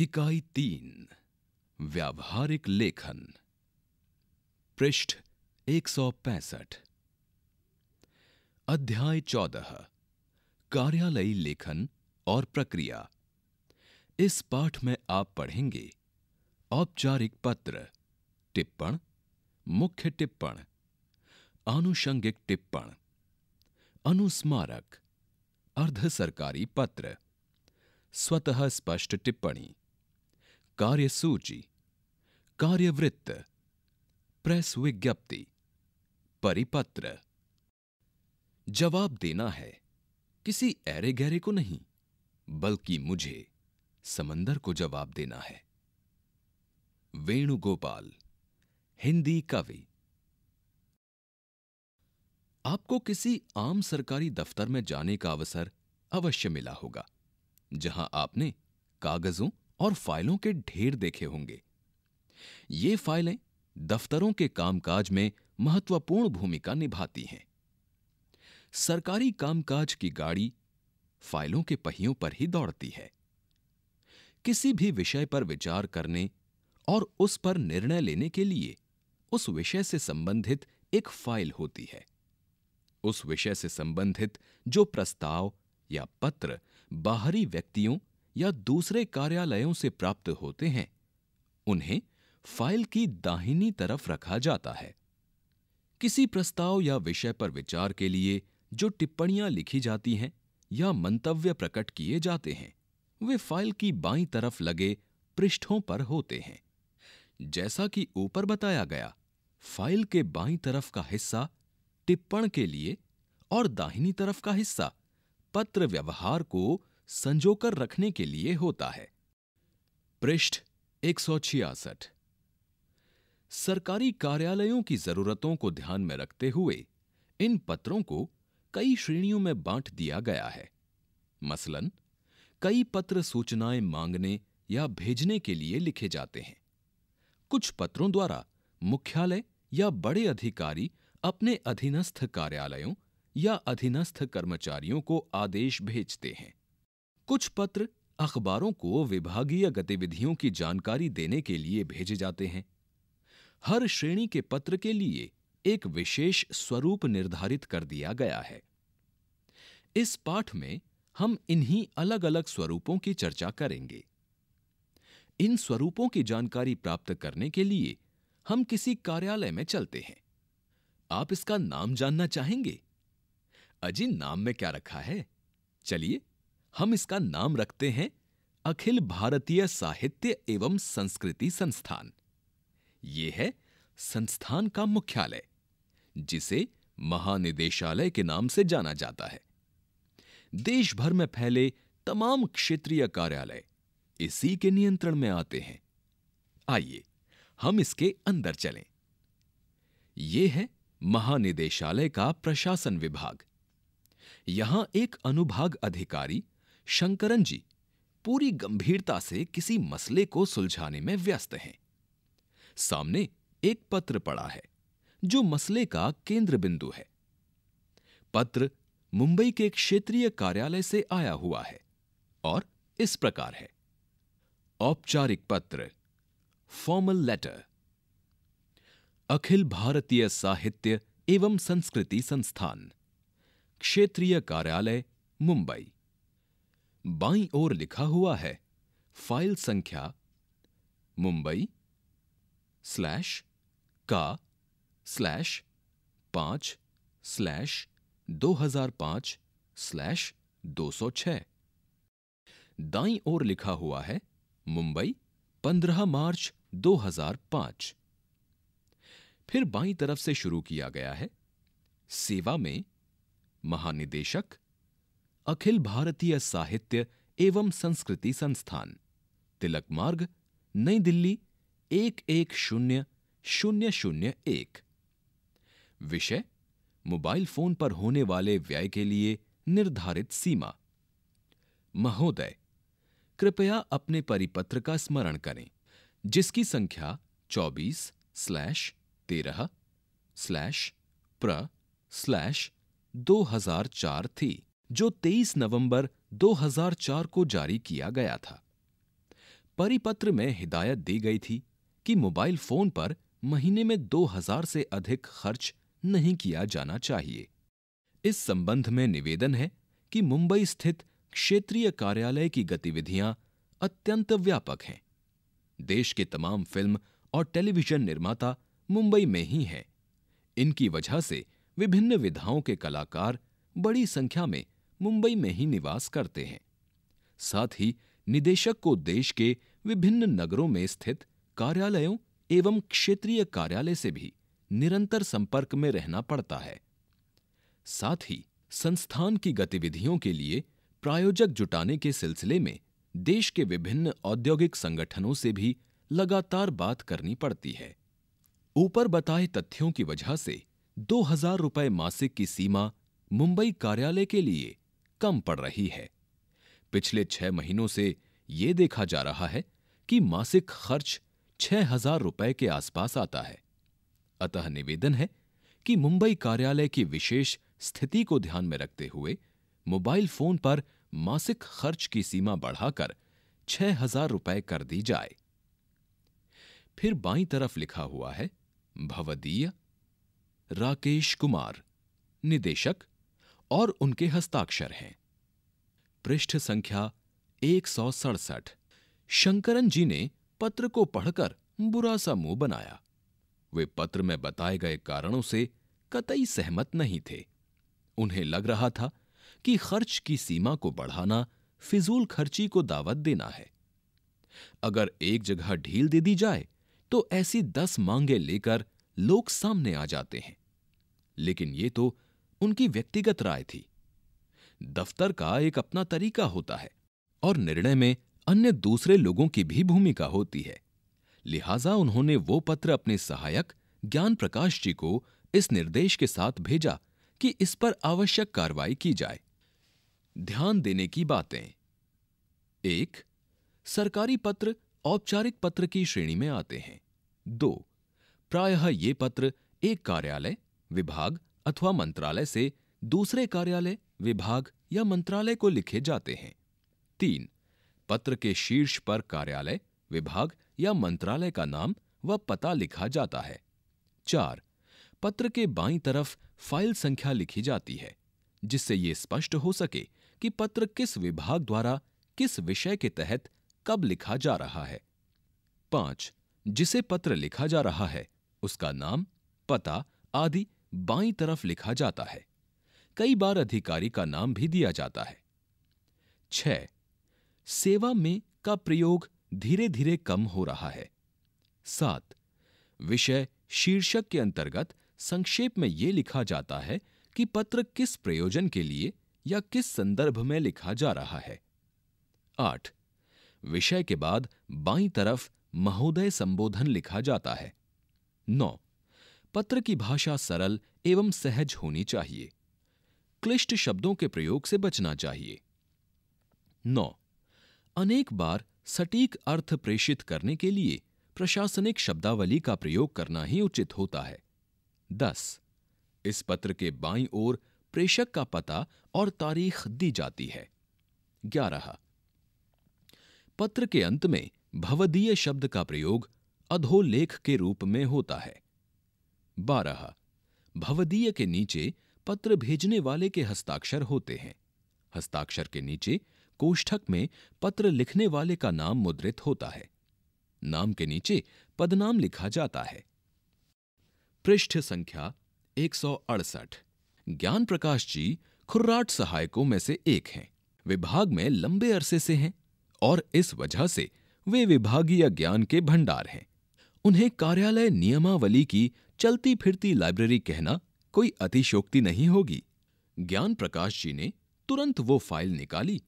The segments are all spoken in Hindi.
इकाई तीन व्यावहारिक लेखन पृष्ठ एक सौ पैंसठ अध्याय चौदह कार्यालयी लेखन और प्रक्रिया इस पाठ में आप पढ़ेंगे औपचारिक पत्र टिप्पण मुख्य टिप्पण आनुषंगिक टिप्पण अनुस्मारक अर्ध सरकारी पत्र स्वतः स्पष्ट टिप्पणी कार्यसूची कार्यवृत्त प्रेस विज्ञप्ति परिपत्र जवाब देना है किसी ऐरे गहरे को नहीं बल्कि मुझे समंदर को जवाब देना है वेणुगोपाल हिंदी कवि आपको किसी आम सरकारी दफ्तर में जाने का अवसर अवश्य मिला होगा जहां आपने कागजों और फाइलों के ढेर देखे होंगे ये फाइलें दफ्तरों के कामकाज में महत्वपूर्ण भूमिका निभाती हैं सरकारी कामकाज की गाड़ी फाइलों के पहियों पर ही दौड़ती है किसी भी विषय पर विचार करने और उस पर निर्णय लेने के लिए उस विषय से संबंधित एक फाइल होती है उस विषय से संबंधित जो प्रस्ताव या पत्र बाहरी व्यक्तियों या दूसरे कार्यालयों से प्राप्त होते हैं उन्हें फाइल की दाहिनी तरफ रखा जाता है किसी प्रस्ताव या विषय पर विचार के लिए जो टिप्पणियां लिखी जाती हैं या मंतव्य प्रकट किए जाते हैं वे फाइल की बाई तरफ लगे पृष्ठों पर होते हैं जैसा कि ऊपर बताया गया फाइल के बाई तरफ का हिस्सा टिप्पण के लिए और दाहिनी तरफ का हिस्सा पत्र व्यवहार को संजोकर रखने के लिए होता है पृष्ठ एक सरकारी कार्यालयों की जरूरतों को ध्यान में रखते हुए इन पत्रों को कई श्रेणियों में बांट दिया गया है मसलन कई पत्र सूचनाएं मांगने या भेजने के लिए लिखे जाते हैं कुछ पत्रों द्वारा मुख्यालय या बड़े अधिकारी अपने अधीनस्थ कार्यालयों या अधीनस्थ कर्मचारियों को आदेश भेजते हैं कुछ पत्र अखबारों को विभागीय गतिविधियों की जानकारी देने के लिए भेजे जाते हैं हर श्रेणी के पत्र के लिए एक विशेष स्वरूप निर्धारित कर दिया गया है इस पाठ में हम इन्हीं अलग अलग स्वरूपों की चर्चा करेंगे इन स्वरूपों की जानकारी प्राप्त करने के लिए हम किसी कार्यालय में चलते हैं आप इसका नाम जानना चाहेंगे अजी नाम में क्या रखा है चलिए हम इसका नाम रखते हैं अखिल भारतीय साहित्य एवं संस्कृति संस्थान ये है संस्थान का मुख्यालय जिसे महानिदेशालय के नाम से जाना जाता है देश भर में फैले तमाम क्षेत्रीय कार्यालय इसी के नियंत्रण में आते हैं आइए हम इसके अंदर चलें ये है महानिदेशालय का प्रशासन विभाग यहां एक अनुभाग अधिकारी शंकरन जी पूरी गंभीरता से किसी मसले को सुलझाने में व्यस्त हैं सामने एक पत्र पड़ा है जो मसले का केंद्र बिंदु है पत्र मुंबई के क्षेत्रीय कार्यालय से आया हुआ है और इस प्रकार है औपचारिक पत्र फॉर्मल लेटर अखिल भारतीय साहित्य एवं संस्कृति संस्थान क्षेत्रीय कार्यालय मुंबई बाई ओर लिखा हुआ है फाइल संख्या मुंबई स्लैश का स्लैश पाँच स्लैश दो हजार पाँच स्लैश दो सौ छह दाई ओर लिखा हुआ है मुंबई पंद्रह मार्च दो हजार पांच फिर बाई तरफ से शुरू किया गया है सेवा में महानिदेशक अखिल भारतीय साहित्य एवं संस्कृति संस्थान तिलक मार्ग नई दिल्ली एक एक शून्य शून्य शून्य एक विषय मोबाइल फोन पर होने वाले व्यय के लिए निर्धारित सीमा महोदय कृपया अपने परिपत्र का स्मरण करें जिसकी संख्या चौबीस स्लैश तेरह स्लैश प्र स्लैश दो हजार चार थी जो 23 नवंबर 2004 को जारी किया गया था परिपत्र में हिदायत दी गई थी कि मोबाइल फोन पर महीने में 2000 से अधिक खर्च नहीं किया जाना चाहिए इस संबंध में निवेदन है कि मुंबई स्थित क्षेत्रीय कार्यालय की गतिविधियां अत्यंत व्यापक हैं देश के तमाम फिल्म और टेलीविजन निर्माता मुंबई में ही हैं इनकी वजह से विभिन्न विधाओं के कलाकार बड़ी संख्या में मुंबई में ही निवास करते हैं साथ ही निदेशक को देश के विभिन्न नगरों में स्थित कार्यालयों एवं क्षेत्रीय कार्यालय से भी निरंतर संपर्क में रहना पड़ता है साथ ही संस्थान की गतिविधियों के लिए प्रायोजक जुटाने के सिलसिले में देश के विभिन्न औद्योगिक संगठनों से भी लगातार बात करनी पड़ती है ऊपर बताए तथ्यों की वजह से दो हजार रुपये मासिक की सीमा मुंबई कार्यालय के लिए कम पड़ रही है पिछले छह महीनों से ये देखा जा रहा है कि मासिक खर्च छह हजार रुपए के आसपास आता है अतः निवेदन है कि मुंबई कार्यालय की विशेष स्थिति को ध्यान में रखते हुए मोबाइल फोन पर मासिक खर्च की सीमा बढ़ाकर छह हजार रुपए कर दी जाए फिर बाई तरफ लिखा हुआ है भवदीय राकेश कुमार निदेशक और उनके हस्ताक्षर हैं पृष्ठ संख्या एक सौ सड़सठ शंकरन जी ने पत्र को पढ़कर बुरा सा मुंह बनाया वे पत्र में बताए गए कारणों से कतई सहमत नहीं थे उन्हें लग रहा था कि खर्च की सीमा को बढ़ाना फिजूल खर्ची को दावत देना है अगर एक जगह ढील दे दी जाए तो ऐसी दस मांगे लेकर लोग सामने आ जाते हैं लेकिन ये तो उनकी व्यक्तिगत राय थी दफ्तर का एक अपना तरीका होता है और निर्णय में अन्य दूसरे लोगों की भी भूमिका होती है लिहाजा उन्होंने वो पत्र अपने सहायक ज्ञान प्रकाश जी को इस निर्देश के साथ भेजा कि इस पर आवश्यक कार्रवाई की जाए ध्यान देने की बातें एक सरकारी पत्र औपचारिक पत्र की श्रेणी में आते हैं दो प्रायः ये पत्र एक कार्यालय विभाग अथवा मंत्रालय से दूसरे कार्यालय विभाग या मंत्रालय को लिखे जाते हैं तीन पत्र के शीर्ष पर कार्यालय विभाग या मंत्रालय का नाम व पता लिखा जाता है चार पत्र के बाईं तरफ फाइल संख्या लिखी जाती है जिससे ये स्पष्ट हो सके कि पत्र किस विभाग द्वारा किस विषय के तहत कब लिखा जा रहा है पांच जिसे पत्र लिखा जा रहा है उसका नाम पता आदि बाई तरफ लिखा जाता है कई बार अधिकारी का नाम भी दिया जाता है छ सेवा में का प्रयोग धीरे धीरे कम हो रहा है सात विषय शीर्षक के अंतर्गत संक्षेप में यह लिखा जाता है कि पत्र किस प्रयोजन के लिए या किस संदर्भ में लिखा जा रहा है आठ विषय के बाद बाई तरफ महोदय संबोधन लिखा जाता है नौ पत्र की भाषा सरल एवं सहज होनी चाहिए क्लिष्ट शब्दों के प्रयोग से बचना चाहिए नौ अनेक बार सटीक अर्थ प्रेषित करने के लिए प्रशासनिक शब्दावली का प्रयोग करना ही उचित होता है दस इस पत्र के बाईं ओर प्रेषक का पता और तारीख दी जाती है ग्यारह पत्र के अंत में भवदीय शब्द का प्रयोग अधोलेख के रूप में होता है बारह भवदीय के नीचे पत्र भेजने वाले के हस्ताक्षर होते हैं हस्ताक्षर के नीचे कोष्ठक में पत्र लिखने वाले का नाम मुद्रित होता है नाम के नीचे पदनाम लिखा जाता है पृष्ठ संख्या एक ज्ञान प्रकाश जी खुर्राट सहायकों में से एक हैं विभाग में लंबे अरसे से हैं और इस वजह से वे विभागीय ज्ञान के भंडार हैं उन्हें कार्यालय नियमावली की चलती फिरती लाइब्रेरी कहना कोई अतिशोक्ति नहीं होगी ज्ञान प्रकाश जी ने तुरंत वो फाइल निकाली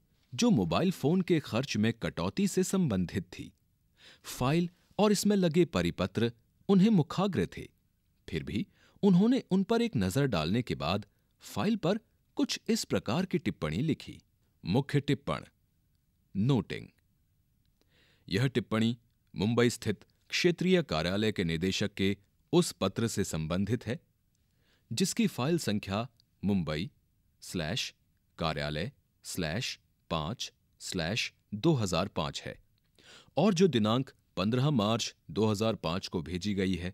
जो मोबाइल फोन के खर्च में कटौती से संबंधित थी फाइल और इसमें लगे परिपत्र उन्हें मुखाग्र थे फिर भी उन्होंने उन पर एक नजर डालने के बाद फाइल पर कुछ इस प्रकार की टिप्पणी लिखी मुख्य टिप्पण नोटिंग यह टिप्पणी मुंबई स्थित क्षेत्रीय कार्यालय के निदेशक के उस पत्र से संबंधित है जिसकी फाइल संख्या मुंबई स्लैश कार्यालय स्लैश पांच स्लैश दो हजार पांच है और जो दिनांक पंद्रह मार्च दो हजार पांच को भेजी गई है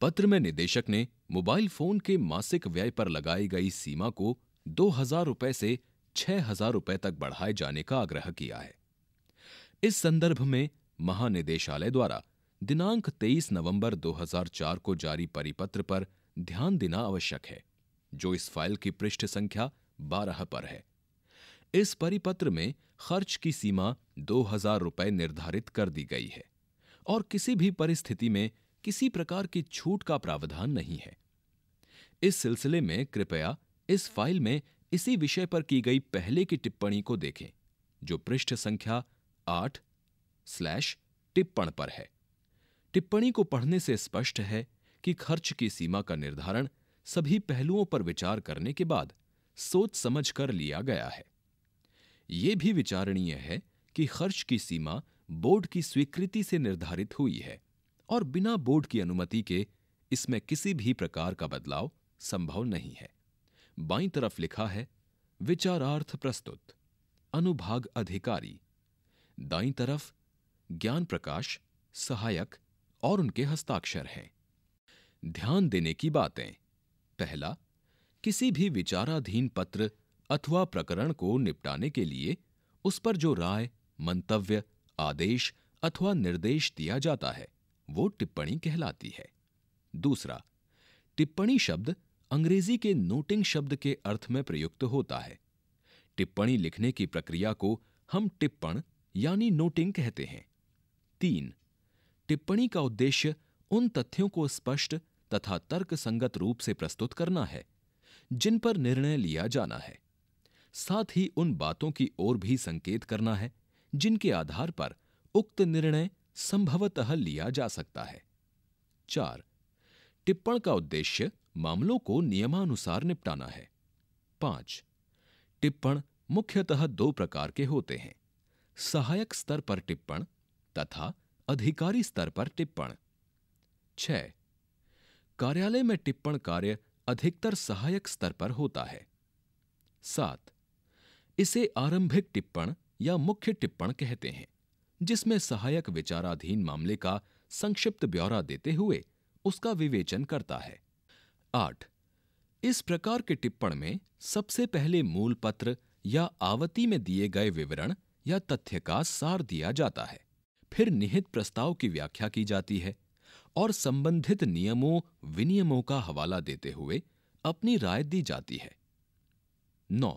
पत्र में निदेशक ने मोबाइल फोन के मासिक व्यय पर लगाई गई सीमा को दो हजार रुपए से छह हजार रुपए तक बढ़ाए जाने का आग्रह किया है इस संदर्भ में महानिदेशालय द्वारा दिनांक 23 नवंबर 2004 को जारी परिपत्र पर ध्यान देना आवश्यक है जो इस फाइल की पृष्ठ संख्या 12 पर है इस परिपत्र में खर्च की सीमा दो हजार रुपये निर्धारित कर दी गई है और किसी भी परिस्थिति में किसी प्रकार की छूट का प्रावधान नहीं है इस सिलसिले में कृपया इस फाइल में इसी विषय पर की गई पहले की टिप्पणी को देखें जो पृष्ठ संख्या आठ स्लैश टिप्पण पर है टिप्पणी को पढ़ने से स्पष्ट है कि खर्च की सीमा का निर्धारण सभी पहलुओं पर विचार करने के बाद सोच समझ कर लिया गया है ये भी विचारणीय है कि खर्च की सीमा बोर्ड की स्वीकृति से निर्धारित हुई है और बिना बोर्ड की अनुमति के इसमें किसी भी प्रकार का बदलाव संभव नहीं है बाई तरफ लिखा है विचारार्थ प्रस्तुत अनुभाग अधिकारी दाई तरफ ज्ञान प्रकाश सहायक और उनके हस्ताक्षर हैं ध्यान देने की बातें पहला किसी भी विचाराधीन पत्र अथवा प्रकरण को निपटाने के लिए उस पर जो राय मंतव्य आदेश अथवा निर्देश दिया जाता है वो टिप्पणी कहलाती है दूसरा टिप्पणी शब्द अंग्रेजी के नोटिंग शब्द के अर्थ में प्रयुक्त होता है टिप्पणी लिखने की प्रक्रिया को हम टिप्पण यानी नोटिंग कहते हैं तीन टिप्पणी का उद्देश्य उन तथ्यों को स्पष्ट तथा तर्क संगत रूप से प्रस्तुत करना है जिन पर निर्णय लिया जाना है साथ ही उन बातों की ओर भी संकेत करना है जिनके आधार पर उक्त निर्णय संभवतः लिया जा सकता है चार टिप्पण का उद्देश्य मामलों को नियमानुसार निपटाना है पांच टिप्पण मुख्यतः दो प्रकार के होते हैं सहायक स्तर पर टिप्पण तथा अधिकारी स्तर पर टिप्पण छह कार्यालय में टिप्पण कार्य अधिकतर सहायक स्तर पर होता है सात इसे आरंभिक टिप्पण या मुख्य टिप्पण कहते हैं जिसमें सहायक विचाराधीन मामले का संक्षिप्त ब्यौरा देते हुए उसका विवेचन करता है आठ इस प्रकार के टिप्पण में सबसे पहले मूल पत्र या आवती में दिए गए विवरण या तथ्य का सार दिया जाता है फिर निहित प्रस्ताव की व्याख्या की जाती है और संबंधित नियमों विनियमों का हवाला देते हुए अपनी राय दी जाती है नौ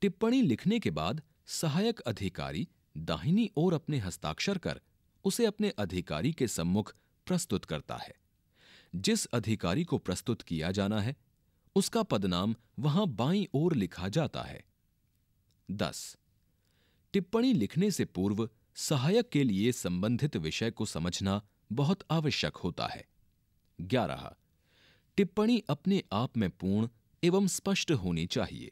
टिप्पणी लिखने के बाद सहायक अधिकारी दाहिनी ओर अपने हस्ताक्षर कर उसे अपने अधिकारी के सम्मुख प्रस्तुत करता है जिस अधिकारी को प्रस्तुत किया जाना है उसका पदनाम वहां बाई ओर लिखा जाता है दस टिप्पणी लिखने से पूर्व सहायक के लिए संबंधित विषय को समझना बहुत आवश्यक होता है ग्यारह टिप्पणी अपने आप में पूर्ण एवं स्पष्ट होनी चाहिए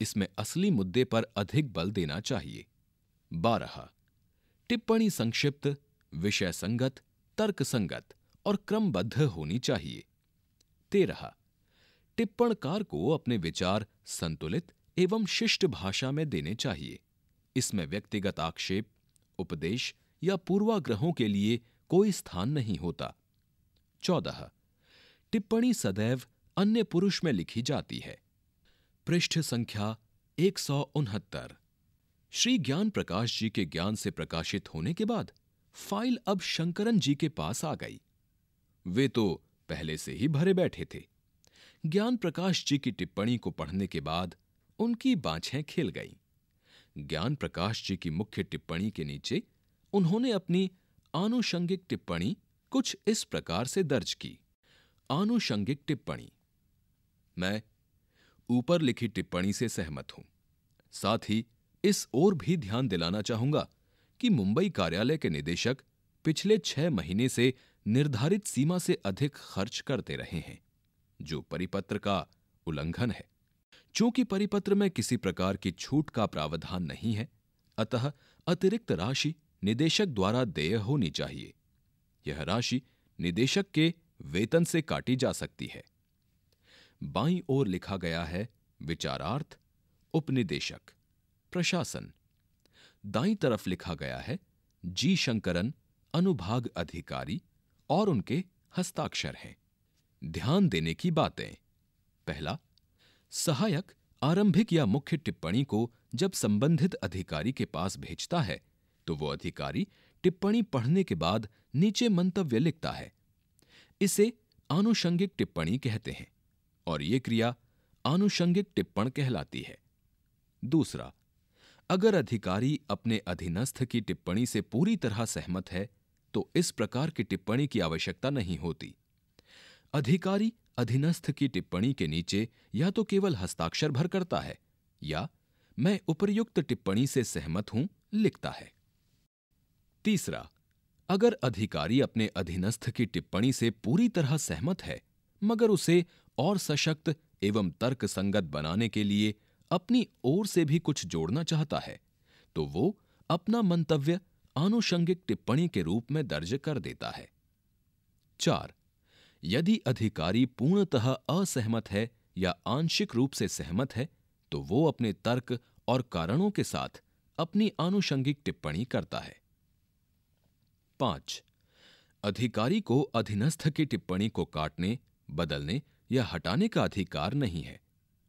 इसमें असली मुद्दे पर अधिक बल देना चाहिए बारह टिप्पणी संक्षिप्त विषय संगत तर्क संगत और क्रमबद्ध होनी चाहिए तेरह टिप्पणकार को अपने विचार संतुलित एवं शिष्ट भाषा में देने चाहिए इसमें व्यक्तिगत आक्षेप उपदेश या पूर्वाग्रहों के लिए कोई स्थान नहीं होता चौदह टिप्पणी सदैव अन्य पुरुष में लिखी जाती है पृष्ठ संख्या एक सौ उनहत्तर श्री ज्ञान प्रकाश जी के ज्ञान से प्रकाशित होने के बाद फाइल अब शंकरन जी के पास आ गई वे तो पहले से ही भरे बैठे थे ज्ञान प्रकाश जी की टिप्पणी को पढ़ने के बाद उनकी बाछें खिल गईं। ज्ञान प्रकाश जी की मुख्य टिप्पणी के नीचे उन्होंने अपनी आनुषंगिक टिप्पणी कुछ इस प्रकार से दर्ज की आनुषंगिक टिप्पणी मैं ऊपर लिखी टिप्पणी से सहमत हूं साथ ही इस ओर भी ध्यान दिलाना चाहूंगा कि मुंबई कार्यालय के निदेशक पिछले छह महीने से निर्धारित सीमा से अधिक खर्च करते रहे हैं जो परिपत्र का उल्लंघन है चूंकि परिपत्र में किसी प्रकार की छूट का प्रावधान नहीं है अतः अतिरिक्त राशि निदेशक द्वारा देय होनी चाहिए यह राशि निदेशक के वेतन से काटी जा सकती है बाई ओर लिखा गया है विचारार्थ उपनिदेशक प्रशासन दाई तरफ लिखा गया है जी शंकरन अनुभाग अधिकारी और उनके हस्ताक्षर हैं ध्यान देने की बातें पहला सहायक आरंभिक या मुख्य टिप्पणी को जब संबंधित अधिकारी के पास भेजता है तो वो अधिकारी टिप्पणी पढ़ने के बाद नीचे मंतव्य लिखता है इसे आनुषंगिक टिप्पणी कहते हैं और ये क्रिया आनुषंगिक टिप्पण कहलाती है दूसरा अगर अधिकारी अपने अधीनस्थ की टिप्पणी से पूरी तरह सहमत है तो इस प्रकार की टिप्पणी की आवश्यकता नहीं होती अधिकारी अधीनस्थ की टिप्पणी के नीचे या तो केवल हस्ताक्षर भर करता है या मैं उपर्युक्त टिप्पणी से सहमत हूं लिखता है तीसरा अगर अधिकारी अपने अधीनस्थ की टिप्पणी से पूरी तरह सहमत है मगर उसे और सशक्त एवं तर्क संगत बनाने के लिए अपनी ओर से भी कुछ जोड़ना चाहता है तो वो अपना मंतव्य आनुषंगिक टिप्पणी के रूप में दर्ज कर देता है चार यदि अधिकारी पूर्णतः असहमत है या आंशिक रूप से सहमत है तो वो अपने तर्क और कारणों के साथ अपनी आनुषंगिक टिप्पणी करता है पांच अधिकारी को अधीनस्थ की टिप्पणी को काटने बदलने या हटाने का अधिकार नहीं है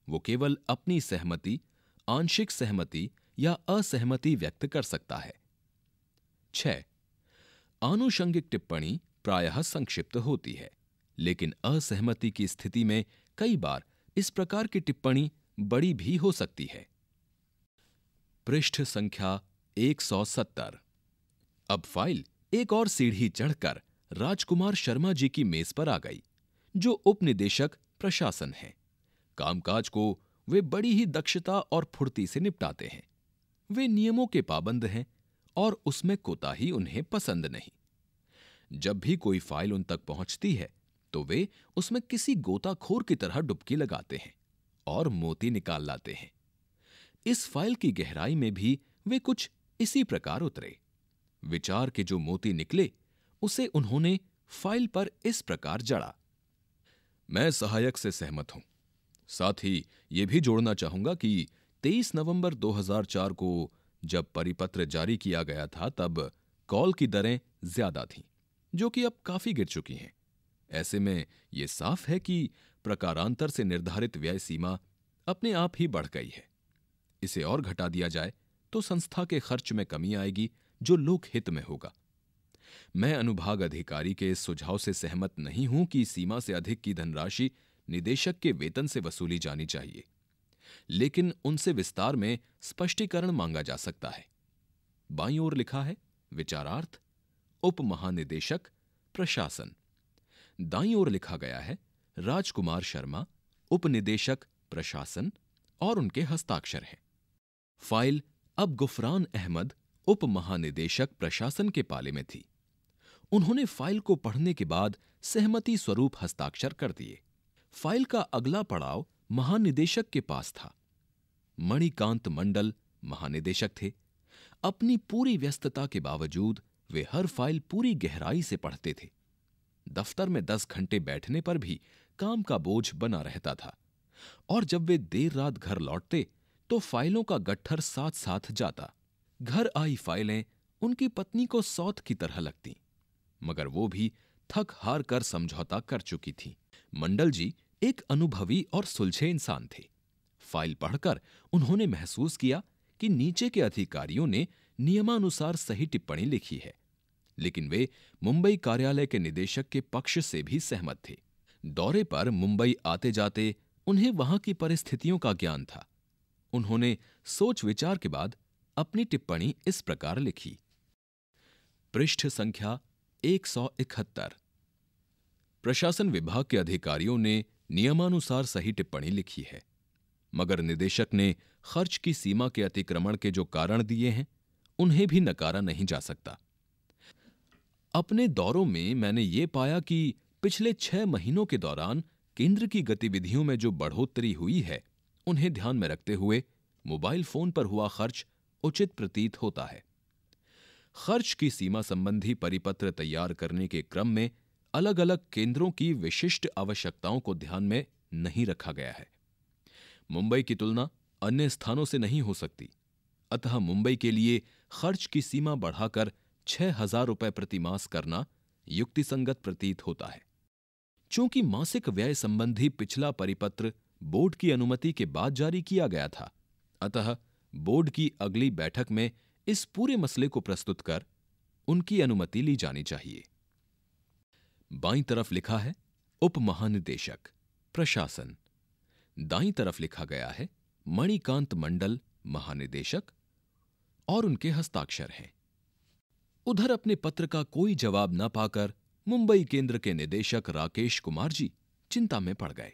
वो केवल अपनी सहमति आंशिक सहमति या असहमति व्यक्त कर सकता है छ आनुषंगिक टिप्पणी प्रायः संक्षिप्त होती है लेकिन असहमति की स्थिति में कई बार इस प्रकार की टिप्पणी बड़ी भी हो सकती है पृष्ठ संख्या 170 अब फाइल एक और सीढ़ी चढ़कर राजकुमार शर्मा जी की मेज पर आ गई जो उपनिदेशक प्रशासन हैं कामकाज को वे बड़ी ही दक्षता और फुर्ती से निपटाते हैं वे नियमों के पाबंद हैं और उसमें कोताही उन्हें पसंद नहीं जब भी कोई फाइल उन तक पहुंचती है तो वे उसमें किसी गोताखोर की तरह डुबकी लगाते हैं और मोती निकाल लाते हैं इस फाइल की गहराई में भी वे कुछ इसी प्रकार उतरे विचार के जो मोती निकले उसे उन्होंने फाइल पर इस प्रकार जड़ा मैं सहायक से सहमत हूं साथ ही ये भी जोड़ना चाहूंगा कि 23 नवंबर 2004 को जब परिपत्र जारी किया गया था तब कॉल की दरें ज्यादा थीं जो कि अब काफी गिर चुकी हैं ऐसे में ये साफ है कि प्रकारांतर से निर्धारित व्यय सीमा अपने आप ही बढ़ गई है इसे और घटा दिया जाए तो संस्था के खर्च में कमी आएगी जो लोकहित में होगा मैं अनुभाग अधिकारी के इस सुझाव से सहमत नहीं हूं कि सीमा से अधिक की धनराशि निदेशक के वेतन से वसूली जानी चाहिए लेकिन उनसे विस्तार में स्पष्टीकरण मांगा जा सकता है बाई ओर लिखा है विचारार्थ उप महानिदेशक प्रशासन दाई ओर लिखा गया है राजकुमार शर्मा उपनिदेशक प्रशासन और उनके हस्ताक्षर हैं फाइल अब गुफरान अहमद उप महानिदेशक प्रशासन के पाले में थी उन्होंने फाइल को पढ़ने के बाद सहमति स्वरूप हस्ताक्षर कर दिए फाइल का अगला पड़ाव महानिदेशक के पास था मणिकांत मंडल महानिदेशक थे अपनी पूरी व्यस्तता के बावजूद वे हर फाइल पूरी गहराई से पढ़ते थे दफ्तर में दस घंटे बैठने पर भी काम का बोझ बना रहता था और जब वे देर रात घर लौटते तो फाइलों का गट्ठर साथ साथ जाता घर आई फाइलें उनकी पत्नी को सौत की तरह लगती मगर वो भी थक हार कर समझौता कर चुकी थी मंडल जी एक अनुभवी और सुलझे इंसान थे फाइल पढ़कर उन्होंने महसूस किया कि नीचे के अधिकारियों ने नियमानुसार सही टिप्पणी लिखी है लेकिन वे मुंबई कार्यालय के निदेशक के पक्ष से भी सहमत थे दौरे पर मुंबई आते जाते उन्हें वहां की परिस्थितियों का ज्ञान था उन्होंने सोच विचार के बाद अपनी टिप्पणी इस प्रकार लिखी पृष्ठ संख्या इकहत्तर प्रशासन विभाग के अधिकारियों ने नियमानुसार सही टिप्पणी लिखी है मगर निदेशक ने खर्च की सीमा के अतिक्रमण के जो कारण दिए हैं उन्हें भी नकारा नहीं जा सकता अपने दौरों में मैंने ये पाया कि पिछले छह महीनों के दौरान केंद्र की गतिविधियों में जो बढ़ोतरी हुई है उन्हें ध्यान में रखते हुए मोबाइल फोन पर हुआ खर्च उचित प्रतीत होता है खर्च की सीमा संबंधी परिपत्र तैयार करने के क्रम में अलग अलग केंद्रों की विशिष्ट आवश्यकताओं को ध्यान में नहीं रखा गया है मुंबई की तुलना अन्य स्थानों से नहीं हो सकती अतः मुंबई के लिए खर्च की सीमा बढ़ाकर छह हजार रुपये प्रतिमास करना युक्तिसंगत प्रतीत होता है चूंकि मासिक व्यय संबंधी पिछला परिपत्र बोर्ड की अनुमति के बाद जारी किया गया था अतः बोर्ड की अगली बैठक में इस पूरे मसले को प्रस्तुत कर उनकी अनुमति ली जानी चाहिए बाई तरफ लिखा है उप महानिदेशक प्रशासन दाई तरफ लिखा गया है मणिकांत मंडल महानिदेशक और उनके हस्ताक्षर हैं उधर अपने पत्र का कोई जवाब न पाकर मुंबई केंद्र के निदेशक राकेश कुमार जी चिंता में पड़ गए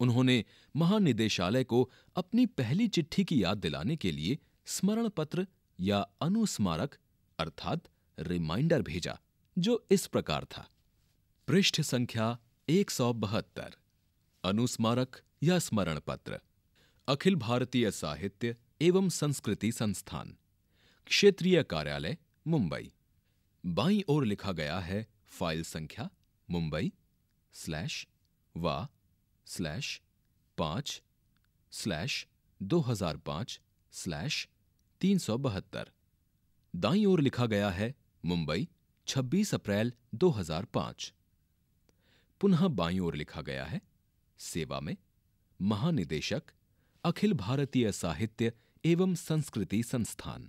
उन्होंने महानिदेशालय को अपनी पहली चिट्ठी की याद दिलाने के लिए स्मरण पत्र या अनुस्मारक अर्थात रिमाइंडर भेजा जो इस प्रकार था पृष्ठ संख्या एक सौ बहत्तर अनुस्मारक या स्मरण पत्र अखिल भारतीय साहित्य एवं संस्कृति संस्थान क्षेत्रीय कार्यालय मुंबई बाई ओर लिखा गया है फाइल संख्या मुंबई स्लैश व स्लैश पाँच स्लैश दो हजार पाँच स्लैश तीन सौ बहत्तर दाई ओर लिखा गया है मुंबई छब्बीस अप्रैल दो हजार पांच पुनः बाई ओर लिखा गया है सेवा में महानिदेशक अखिल भारतीय साहित्य एवं संस्कृति संस्थान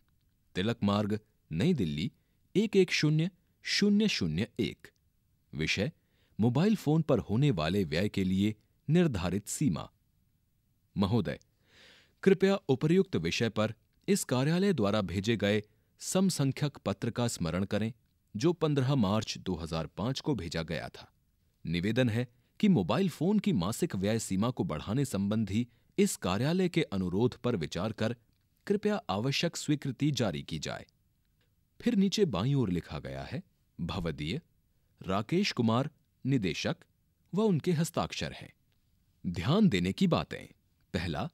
तिलक मार्ग नई दिल्ली एक एक शून्य शून्य शून्य एक विषय मोबाइल फोन पर होने वाले व्यय के लिए निर्धारित सीमा महोदय कृपया उपर्युक्त विषय पर इस कार्यालय द्वारा भेजे गए समसंख्यक पत्र का स्मरण करें जो 15 मार्च 2005 को भेजा गया था निवेदन है कि मोबाइल फोन की मासिक व्यय सीमा को बढ़ाने संबंधी इस कार्यालय के अनुरोध पर विचार कर कृपया आवश्यक स्वीकृति जारी की जाए फिर नीचे बाई ओर लिखा गया है भवदीय राकेश कुमार निदेशक व उनके हस्ताक्षर हैं ध्यान देने की बातें पहला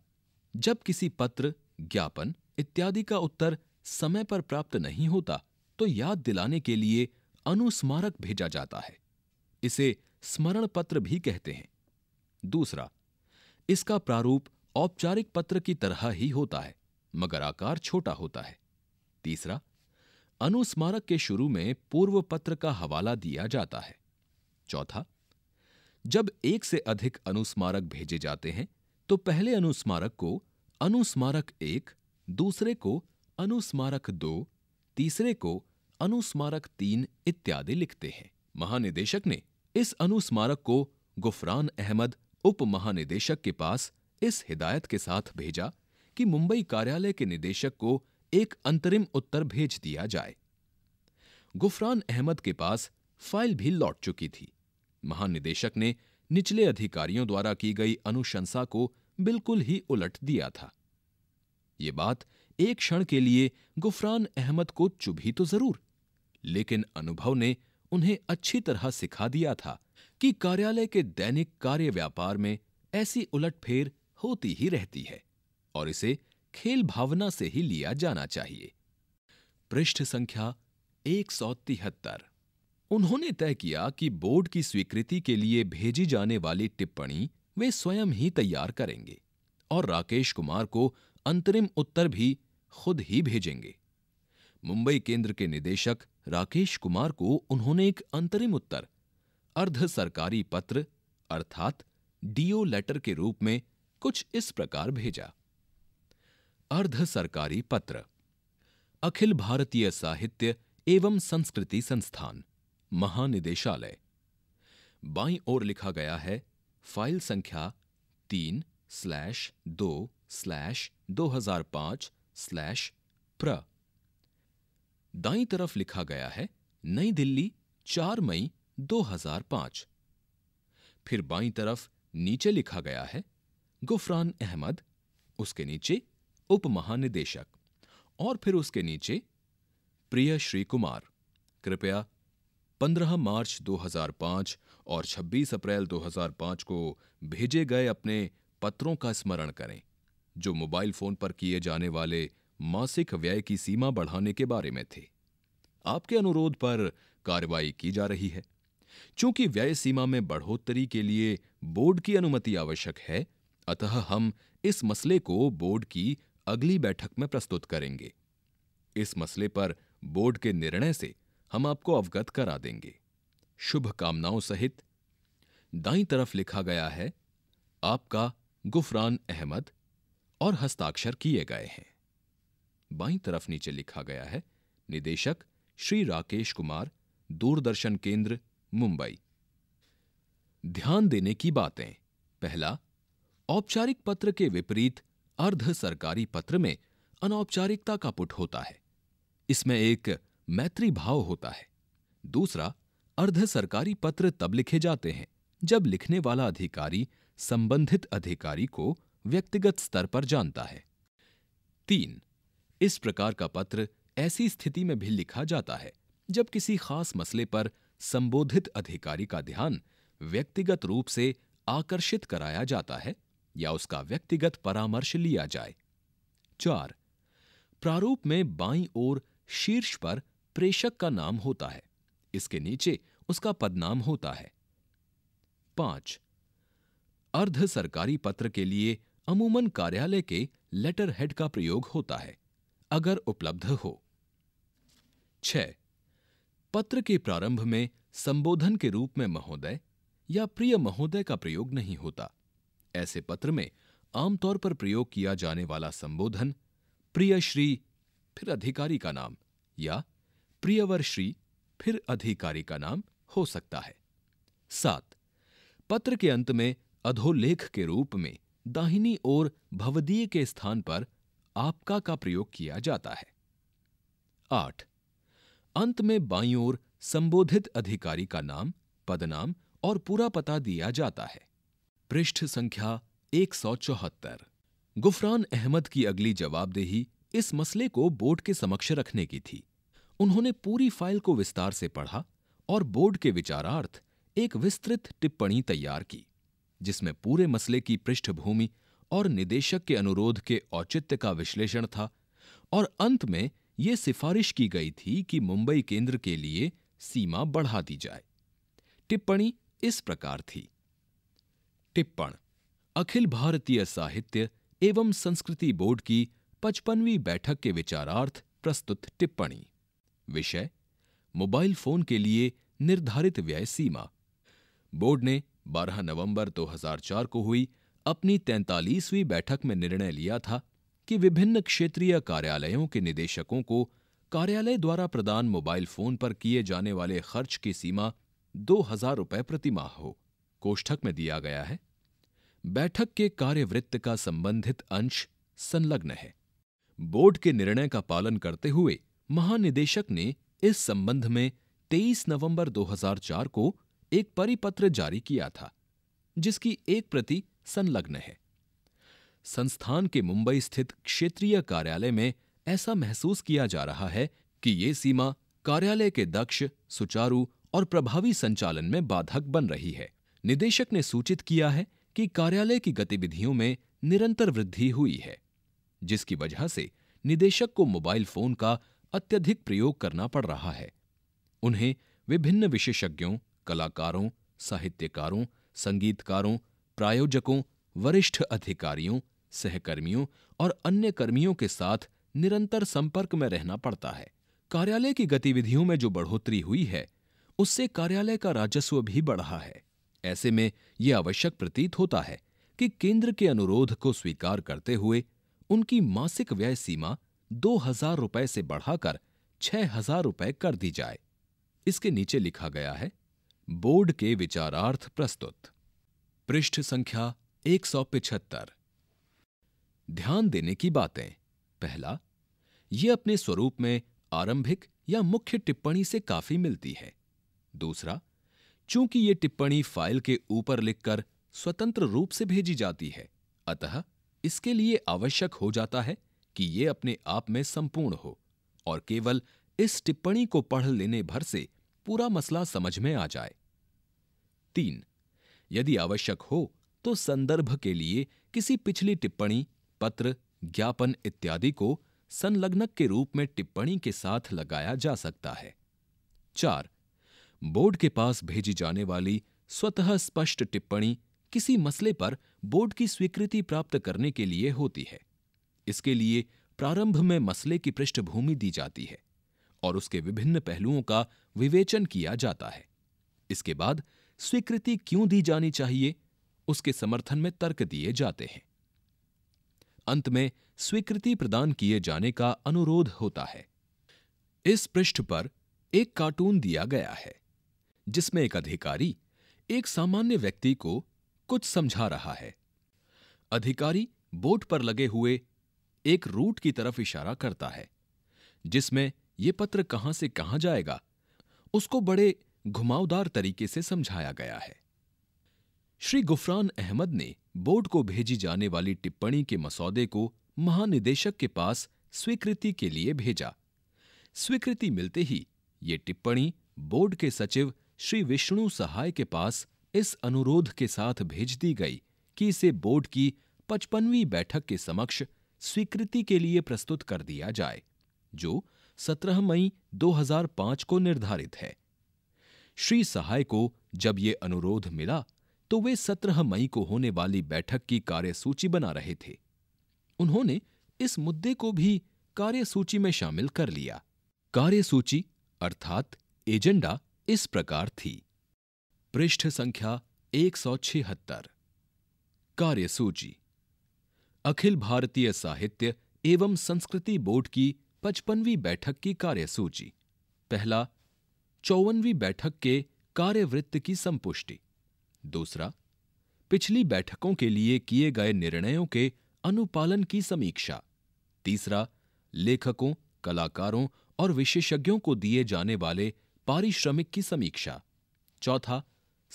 जब किसी पत्र ज्ञापन इत्यादि का उत्तर समय पर प्राप्त नहीं होता तो याद दिलाने के लिए अनुस्मारक भेजा जाता है इसे स्मरण पत्र भी कहते हैं दूसरा इसका प्रारूप औपचारिक पत्र की तरह ही होता है मगर आकार छोटा होता है तीसरा अनुस्मारक के शुरू में पूर्व पत्र का हवाला दिया जाता है चौथा जब एक से अधिक अनुस्मारक भेजे जाते हैं तो पहले अनुस्मारक को अनुस्मारक एक दूसरे को अनुस्मारक दो तीसरे को अनुस्मारक तीन इत्यादि लिखते हैं महानिदेशक ने इस अनुस्मारक को गुफरान अहमद उप महानिदेशक के पास इस हिदायत के साथ भेजा कि मुंबई कार्यालय के निदेशक को एक अंतरिम उत्तर भेज दिया जाए गुफरान अहमद के पास फाइल भी लौट चुकी थी महानिदेशक ने निचले अधिकारियों द्वारा की गई अनुशंसा को बिल्कुल ही उलट दिया था ये बात एक क्षण के लिए गुफरान अहमद को चुभी तो जरूर लेकिन अनुभव ने उन्हें अच्छी तरह सिखा दिया था कि कार्यालय के दैनिक कार्य व्यापार में ऐसी उलटफेर होती ही रहती है और इसे खेल भावना से ही लिया जाना चाहिए पृष्ठ संख्या एक उन्होंने तय किया कि बोर्ड की स्वीकृति के लिए भेजी जाने वाली टिप्पणी वे स्वयं ही तैयार करेंगे और राकेश कुमार को अंतरिम उत्तर भी खुद ही भेजेंगे मुंबई केंद्र के निदेशक राकेश कुमार को उन्होंने एक अंतरिम उत्तर अर्ध सरकारी पत्र अर्थात डीओ लेटर के रूप में कुछ इस प्रकार भेजा अर्ध सरकारी पत्र अखिल भारतीय साहित्य एवं संस्कृति संस्थान महानिदेशालय बाई ओर लिखा गया है फाइल संख्या तीन स्लैश दो स्लैश दो हजार पांच स्लैश प्र दाई तरफ लिखा गया है नई दिल्ली चार मई दो हजार पांच फिर बाई तरफ नीचे लिखा गया है गुफरान अहमद उसके नीचे उप महानिदेशक और फिर उसके नीचे प्रिय श्री कुमार कृपया 15 मार्च 2005 और 26 अप्रैल 2005 को भेजे गए अपने पत्रों का स्मरण करें जो मोबाइल फोन पर किए जाने वाले मासिक व्यय की सीमा बढ़ाने के बारे में थे आपके अनुरोध पर कार्रवाई की जा रही है चूंकि व्यय सीमा में बढ़ोतरी के लिए बोर्ड की अनुमति आवश्यक है अतः हम इस मसले को बोर्ड की अगली बैठक में प्रस्तुत करेंगे इस मसले पर बोर्ड के निर्णय से हम आपको अवगत करा देंगे शुभकामनाओं सहित दाई तरफ लिखा गया है आपका गुफरान अहमद और हस्ताक्षर किए गए हैं बाई तरफ नीचे लिखा गया है निदेशक श्री राकेश कुमार दूरदर्शन केंद्र मुंबई ध्यान देने की बातें पहला औपचारिक पत्र के विपरीत अर्ध सरकारी पत्र में अनौपचारिकता का पुट होता है इसमें एक मैत्री भाव होता है दूसरा अर्ध सरकारी पत्र तब लिखे जाते हैं जब लिखने वाला अधिकारी संबंधित अधिकारी को व्यक्तिगत स्तर पर जानता है तीन इस प्रकार का पत्र ऐसी स्थिति में भी लिखा जाता है जब किसी खास मसले पर संबोधित अधिकारी का ध्यान व्यक्तिगत रूप से आकर्षित कराया जाता है या उसका व्यक्तिगत परामर्श लिया जाए चार प्रारूप में बाई ओर शीर्ष पर प्रेषक का नाम होता है इसके नीचे उसका पदनाम होता है पांच अर्ध सरकारी पत्र के लिए अमूमन कार्यालय के लेटर हेड का प्रयोग होता है अगर उपलब्ध हो छ पत्र के प्रारंभ में संबोधन के रूप में महोदय या प्रिय महोदय का प्रयोग नहीं होता ऐसे पत्र में आमतौर पर प्रयोग किया जाने वाला संबोधन प्रिय श्री फिर अधिकारी का नाम या प्रियवर श्री फिर अधिकारी का नाम हो सकता है सात पत्र के अंत में अधोलेख के रूप में दाहिनी ओर भवदीय के स्थान पर आपका का प्रयोग किया जाता है आठ अंत में बाईं ओर संबोधित अधिकारी का नाम पदनाम और पूरा पता दिया जाता है पृष्ठ संख्या एक सौ चौहत्तर गुफरान अहमद की अगली जवाबदेही इस मसले को बोर्ड के समक्ष रखने की थी उन्होंने पूरी फाइल को विस्तार से पढ़ा और बोर्ड के विचारार्थ एक विस्तृत टिप्पणी तैयार की जिसमें पूरे मसले की पृष्ठभूमि और निदेशक के अनुरोध के औचित्य का विश्लेषण था और अंत में ये सिफारिश की गई थी कि मुंबई केंद्र के लिए सीमा बढ़ा दी जाए टिप्पणी इस प्रकार थी टिप्पण अखिल भारतीय साहित्य एवं संस्कृति बोर्ड की पचपनवीं बैठक के विचारार्थ प्रस्तुत टिप्पणी विषय मोबाइल फोन के लिए निर्धारित व्यय सीमा बोर्ड ने 12 नवंबर 2004 को हुई अपनी तैंतालीसवीं बैठक में निर्णय लिया था कि विभिन्न क्षेत्रीय कार्यालयों के निदेशकों को कार्यालय द्वारा प्रदान मोबाइल फोन पर किए जाने वाले खर्च की सीमा दो हजार रुपये प्रतिमाह हो कोष्ठक में दिया गया है बैठक के कार्यवृत्त का संबंधित अंश संलग्न है बोर्ड के निर्णय का पालन करते हुए महानिदेशक ने इस संबंध में 23 नवंबर 2004 को एक परिपत्र जारी किया था जिसकी एक प्रति संलग्न है संस्थान के मुंबई स्थित क्षेत्रीय कार्यालय में ऐसा महसूस किया जा रहा है कि ये सीमा कार्यालय के दक्ष सुचारू और प्रभावी संचालन में बाधक बन रही है निदेशक ने सूचित किया है कि कार्यालय की गतिविधियों में निरंतर वृद्धि हुई है जिसकी वजह से निदेशक को मोबाइल फोन का अत्यधिक प्रयोग करना पड़ रहा है उन्हें विभिन्न विशेषज्ञों कलाकारों साहित्यकारों संगीतकारों प्रायोजकों वरिष्ठ अधिकारियों सहकर्मियों और अन्य कर्मियों के साथ निरंतर संपर्क में रहना पड़ता है कार्यालय की गतिविधियों में जो बढ़ोतरी हुई है उससे कार्यालय का राजस्व भी बढ़ा है ऐसे में ये आवश्यक प्रतीत होता है कि केंद्र के अनुरोध को स्वीकार करते हुए उनकी मासिक व्यय सीमा दो हजार रुपए से बढ़ाकर छह हजार रुपए कर दी जाए इसके नीचे लिखा गया है बोर्ड के विचारार्थ प्रस्तुत पृष्ठ संख्या एक सौ पिछहत्तर ध्यान देने की बातें पहला यह अपने स्वरूप में आरंभिक या मुख्य टिप्पणी से काफी मिलती है दूसरा चूंकि ये टिप्पणी फाइल के ऊपर लिखकर स्वतंत्र रूप से भेजी जाती है अतः इसके लिए आवश्यक हो जाता है कि ये अपने आप में संपूर्ण हो और केवल इस टिप्पणी को पढ़ लेने भर से पूरा मसला समझ में आ जाए तीन यदि आवश्यक हो तो संदर्भ के लिए किसी पिछली टिप्पणी पत्र ज्ञापन इत्यादि को संलग्नक के रूप में टिप्पणी के साथ लगाया जा सकता है चार बोर्ड के पास भेजी जाने वाली स्वतः स्पष्ट टिप्पणी किसी मसले पर बोर्ड की स्वीकृति प्राप्त करने के लिए होती है इसके लिए प्रारंभ में मसले की पृष्ठभूमि दी जाती है और उसके विभिन्न पहलुओं का विवेचन किया जाता है इसके बाद स्वीकृति क्यों दी जानी चाहिए उसके समर्थन में तर्क दिए जाते हैं अंत में स्वीकृति प्रदान किए जाने का अनुरोध होता है इस पृष्ठ पर एक कार्टून दिया गया है जिसमें एक अधिकारी एक सामान्य व्यक्ति को कुछ समझा रहा है अधिकारी बोट पर लगे हुए एक रूट की तरफ इशारा करता है जिसमें यह पत्र कहां से कहां जाएगा उसको बड़े घुमावदार तरीके से समझाया गया है श्री गुफरान अहमद ने बोर्ड को भेजी जाने वाली टिप्पणी के मसौदे को महानिदेशक के पास स्वीकृति के लिए भेजा स्वीकृति मिलते ही ये टिप्पणी बोर्ड के सचिव श्री विष्णु सहाय के पास इस अनुरोध के साथ भेज दी गई कि इसे बोर्ड की पचपनवीं बैठक के समक्ष स्वीकृति के लिए प्रस्तुत कर दिया जाए जो 17 मई 2005 को निर्धारित है श्री सहाय को जब ये अनुरोध मिला तो वे 17 मई को होने वाली बैठक की कार्यसूची बना रहे थे उन्होंने इस मुद्दे को भी कार्यसूची में शामिल कर लिया कार्यसूची अर्थात एजेंडा इस प्रकार थी पृष्ठ संख्या एक सौ छिहत्तर कार्यसूची अखिल भारतीय साहित्य एवं संस्कृति बोर्ड की पचपनवीं बैठक की कार्यसूची पहला चौवनवीं बैठक के कार्यवृत्त की संपुष्टि दूसरा पिछली बैठकों के लिए किए गए निर्णयों के अनुपालन की समीक्षा तीसरा लेखकों कलाकारों और विशेषज्ञों को दिए जाने वाले पारिश्रमिक की समीक्षा चौथा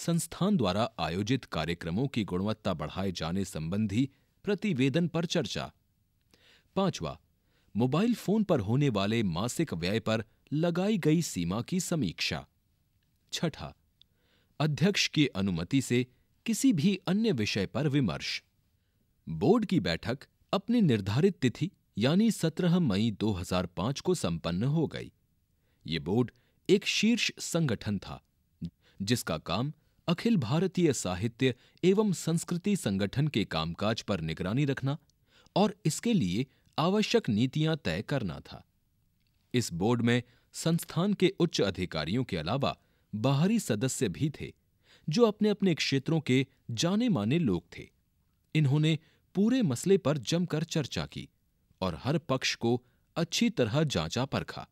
संस्थान द्वारा आयोजित कार्यक्रमों की गुणवत्ता बढ़ाए जाने संबंधी प्रतिवेदन पर चर्चा पांचवा मोबाइल फोन पर होने वाले मासिक व्यय पर लगाई गई सीमा की समीक्षा छठा अध्यक्ष की अनुमति से किसी भी अन्य विषय पर विमर्श बोर्ड की बैठक अपनी निर्धारित तिथि यानी 17 मई 2005 को संपन्न हो गई ये बोर्ड एक शीर्ष संगठन था जिसका काम अखिल भारतीय साहित्य एवं संस्कृति संगठन के कामकाज पर निगरानी रखना और इसके लिए आवश्यक नीतियां तय करना था इस बोर्ड में संस्थान के उच्च अधिकारियों के अलावा बाहरी सदस्य भी थे जो अपने अपने क्षेत्रों के जाने माने लोग थे इन्होंने पूरे मसले पर जमकर चर्चा की और हर पक्ष को अच्छी तरह जांचा परखा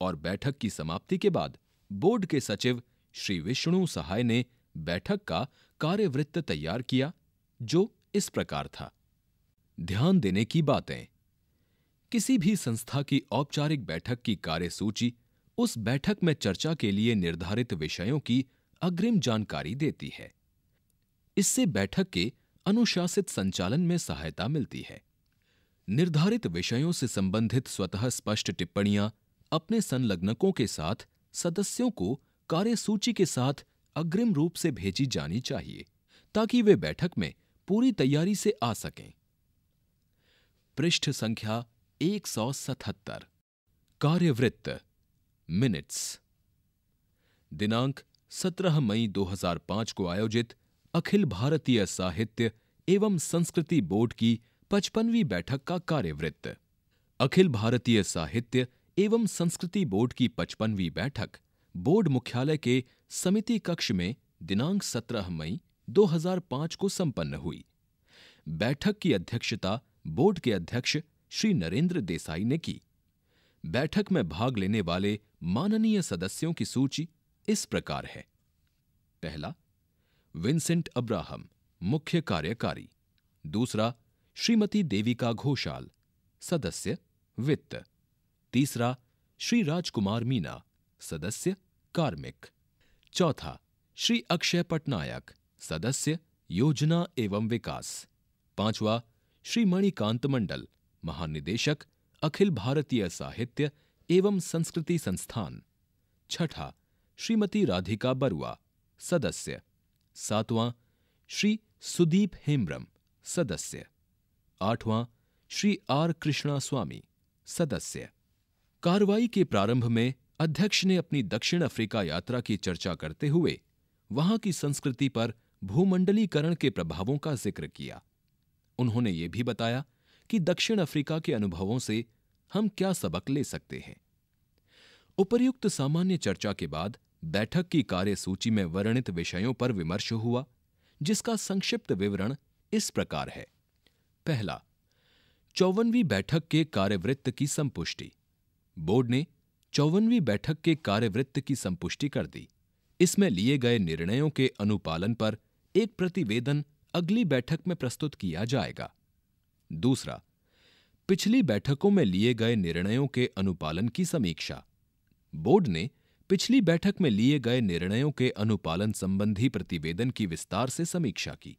और बैठक की समाप्ति के बाद बोर्ड के सचिव श्री विष्णु सहाय ने बैठक का कार्यवृत्त तैयार किया जो इस प्रकार था ध्यान देने की बातें किसी भी संस्था की औपचारिक बैठक की कार्यसूची उस बैठक में चर्चा के लिए निर्धारित विषयों की अग्रिम जानकारी देती है इससे बैठक के अनुशासित संचालन में सहायता मिलती है निर्धारित विषयों से संबंधित स्वतः स्पष्ट टिप्पणियां अपने संलग्नकों के साथ सदस्यों को कार्यसूची के साथ अग्रिम रूप से भेजी जानी चाहिए ताकि वे बैठक में पूरी तैयारी से आ सकें पृष्ठ संख्या 177 कार्यवृत्त मिनट्स दिनांक 17 मई 2005 को आयोजित अखिल भारतीय साहित्य एवं संस्कृति बोर्ड की पचपनवीं बैठक का कार्यवृत्त अखिल भारतीय साहित्य एवं संस्कृति बोर्ड की पचपनवीं बैठक बोर्ड मुख्यालय के समिति कक्ष में दिनांक 17 मई 2005 को संपन्न हुई बैठक की अध्यक्षता बोर्ड के अध्यक्ष श्री नरेंद्र देसाई ने की बैठक में भाग लेने वाले माननीय सदस्यों की सूची इस प्रकार है पहला विंसेंट अब्राहम मुख्य कार्यकारी दूसरा श्रीमती देविका घोषाल सदस्य वित्त तीसरा श्री राजकुमार मीना सदस्य कार्मिक चौथा श्री अक्षय पटनायक सदस्य योजना एवं विकास पांचवा श्री मणिकांत मंडल महानिदेशक अखिल भारतीय साहित्य एवं संस्कृति संस्थान छठा श्रीमती राधिका बरुआ सदस्य सातवां श्री सुदीप हेम्ब्रम सदस्य आठवां श्री आर कृष्णा स्वामी सदस्य कार्रवाई के प्रारंभ में अध्यक्ष ने अपनी दक्षिण अफ्रीका यात्रा की चर्चा करते हुए वहां की संस्कृति पर भूमंडलीकरण के प्रभावों का जिक्र किया उन्होंने ये भी बताया कि दक्षिण अफ्रीका के अनुभवों से हम क्या सबक ले सकते हैं उपर्युक्त सामान्य चर्चा के बाद बैठक की कार्यसूची में वर्णित विषयों पर विमर्श हुआ जिसका संक्षिप्त विवरण इस प्रकार है पहला चौवनवीं बैठक के कार्यवृत्त की संपुष्टि बोर्ड ने चौवनवीं बैठक के कार्यवृत्त की संपुष्टि कर दी इसमें लिए गए निर्णयों के अनुपालन पर एक प्रतिवेदन अगली बैठक में प्रस्तुत किया जाएगा दूसरा पिछली बैठकों में लिए गए निर्णयों के अनुपालन की समीक्षा बोर्ड ने पिछली बैठक में लिए गए निर्णयों के अनुपालन संबंधी प्रतिवेदन की विस्तार से समीक्षा की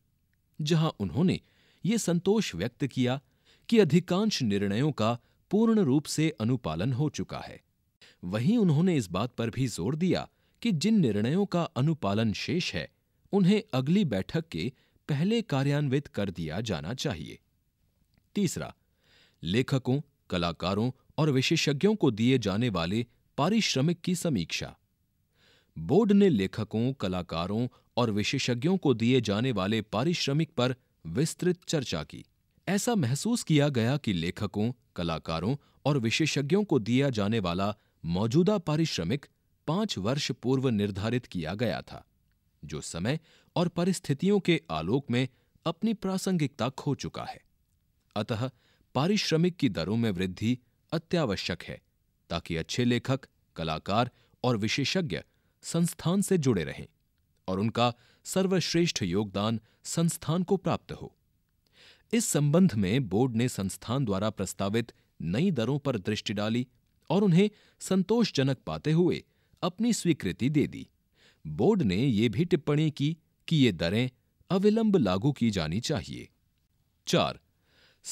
जहां उन्होंने ये संतोष व्यक्त किया कि अधिकांश निर्णयों का पूर्ण रूप से अनुपालन हो चुका है वहीं उन्होंने इस बात पर भी जोर दिया कि जिन निर्णयों का अनुपालन शेष है उन्हें अगली बैठक के पहले कार्यान्वित कर दिया जाना चाहिए तीसरा लेखकों कलाकारों और विशेषज्ञों को दिए जाने वाले पारिश्रमिक की समीक्षा बोर्ड ने लेखकों कलाकारों और विशेषज्ञों को दिए जाने वाले पारिश्रमिक पर विस्तृत चर्चा की ऐसा महसूस किया गया कि लेखकों कलाकारों और विशेषज्ञों को दिया जाने वाला मौजूदा पारिश्रमिक पांच वर्ष पूर्व निर्धारित किया गया था जो समय और परिस्थितियों के आलोक में अपनी प्रासंगिकता खो चुका है अतः पारिश्रमिक की दरों में वृद्धि अत्यावश्यक है ताकि अच्छे लेखक कलाकार और विशेषज्ञ संस्थान से जुड़े रहें और उनका सर्वश्रेष्ठ योगदान संस्थान को प्राप्त हो इस संबंध में बोर्ड ने संस्थान द्वारा प्रस्तावित नई दरों पर दृष्टि डाली और उन्हें संतोषजनक पाते हुए अपनी स्वीकृति दे दी बोर्ड ने ये भी टिप्पणी की कि ये दरें अविलंब लागू की जानी चाहिए चार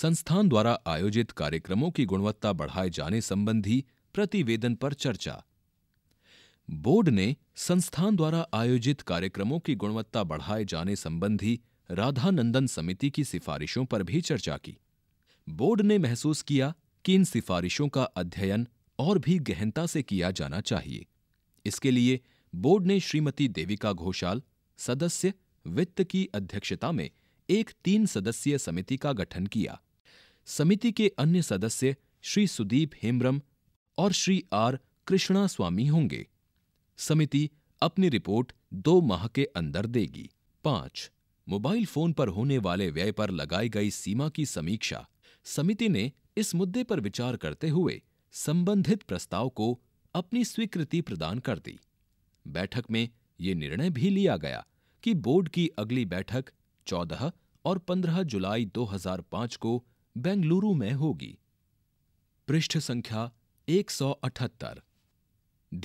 संस्थान द्वारा आयोजित कार्यक्रमों की गुणवत्ता बढ़ाए जाने संबंधी प्रतिवेदन पर चर्चा बोर्ड ने संस्थान द्वारा आयोजित कार्यक्रमों की गुणवत्ता बढ़ाए जाने संबंधी राधानंदन समिति की सिफारिशों पर भी चर्चा की बोर्ड ने महसूस किया कि इन सिफारिशों का अध्ययन और भी गहनता से किया जाना चाहिए इसके लिए बोर्ड ने श्रीमती देविका घोषाल सदस्य वित्त की अध्यक्षता में एक तीन सदस्यीय समिति का गठन किया समिति के अन्य सदस्य श्री सुदीप हेम्ब्रम और श्री आर कृष्णा स्वामी होंगे समिति अपनी रिपोर्ट दो माह के अंदर देगी पांच मोबाइल फोन पर होने वाले व्यय पर लगाई गई सीमा की समीक्षा समिति ने इस मुद्दे पर विचार करते हुए संबंधित प्रस्ताव को अपनी स्वीकृति प्रदान कर दी बैठक में ये निर्णय भी लिया गया कि बोर्ड की अगली बैठक 14 और 15 जुलाई 2005 को बेंगलुरु में होगी पृष्ठ संख्या 178